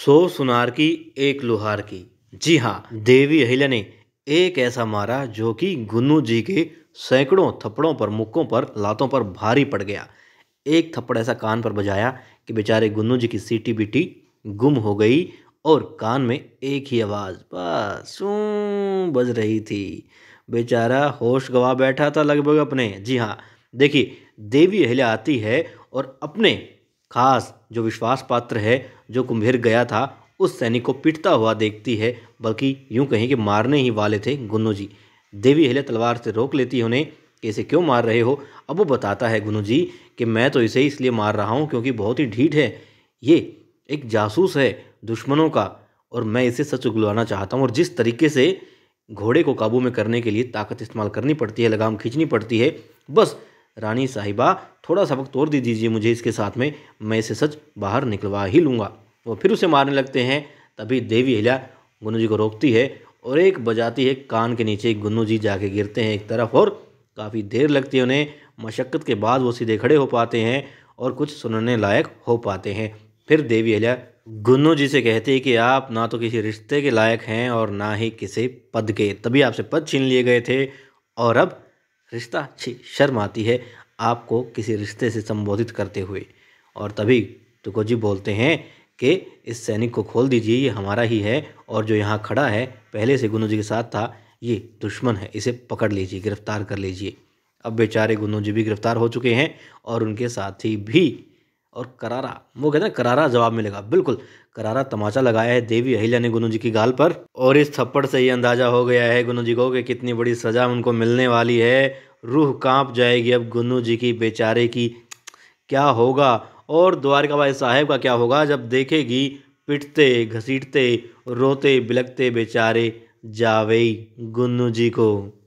सो सुनार की एक लोहार की जी हाँ देवी अहिल्या ने एक ऐसा मारा जो कि गुन्नू जी के सैकड़ों थप्पड़ों पर मुक्कों पर लातों पर भारी पड़ गया एक थप्पड़ ऐसा कान पर बजाया कि बेचारे गुन्नू जी की सीटी बीटी गुम हो गई और कान में एक ही आवाज़ बस बज रही थी बेचारा होश गवा बैठा था लगभग अपने जी हाँ देखिए देवी अहिल्या आती है और अपने खास जो विश्वास पात्र है जो कुंभेर गया था उस सैनिक को पीटता हुआ देखती है बल्कि यूं कहें कि मारने ही वाले थे गुन्नू जी देवी हेले तलवार से रोक लेती है उन्हें कि इसे क्यों मार रहे हो अब वो बताता है गुनू जी कि मैं तो इसे इसलिए मार रहा हूँ क्योंकि बहुत ही ढीठ है ये एक जासूस है दुश्मनों का और मैं इसे सच उगलवाना चाहता हूँ और जिस तरीके से घोड़े को काबू में करने के लिए ताकत इस्तेमाल करनी पड़ती है लगाम खींचनी पड़ती है बस रानी साहिबा थोड़ा सा वक्त और दे दीजिए मुझे इसके साथ में मैं इसे सच बाहर निकलवा ही लूँगा वो फिर उसे मारने लगते हैं तभी देवी हिला गुन्नू जी को रोकती है और एक बजाती है कान के नीचे गुन्नू जी जाके गिरते हैं एक तरफ और काफ़ी देर लगती है उन्हें मशक्क़त के बाद वो सीधे खड़े हो पाते हैं और कुछ सुनने लायक हो पाते हैं फिर देवी अलिया गुन्नू जी से कहती है कि आप ना तो किसी रिश्ते के लायक हैं और ना ही किसी पद के तभी आपसे पद छीन लिए गए थे और अब रिश्ता अच्छी शर्म आती है आपको किसी रिश्ते से संबोधित करते हुए और तभी तुको जी बोलते हैं कि इस सैनिक को खोल दीजिए ये हमारा ही है और जो यहाँ खड़ा है पहले से गुनू जी के साथ था ये दुश्मन है इसे पकड़ लीजिए गिरफ्तार कर लीजिए अब बेचारे गुनू जी भी गिरफ्तार हो चुके हैं और उनके साथी भी और करारा वो कहते हैं करारा जवाब मिलेगा बिल्कुल करारा तमाचा लगाया है देवी अहिल्या ने गुनू जी की गाल पर और इस थप्पड़ से ही अंदाजा हो गया है गुनू जी को कि कितनी बड़ी सजा उनको मिलने वाली है रूह कांप जाएगी अब गुनू जी की बेचारे की क्या होगा और द्वारका भाई साहेब का क्या होगा जब देखेगी पिटते घसीटते रोते बिलकते बेचारे जावे गुन्नू जी को